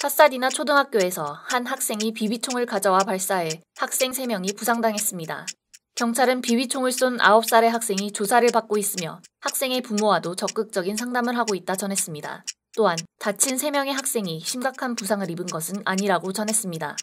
찻살이나 초등학교에서 한 학생이 비비총을 가져와 발사해 학생 3명이 부상당했습니다. 경찰은 비비총을 쏜 9살의 학생이 조사를 받고 있으며 학생의 부모와도 적극적인 상담을 하고 있다 전했습니다. 또한 다친 3명의 학생이 심각한 부상을 입은 것은 아니라고 전했습니다.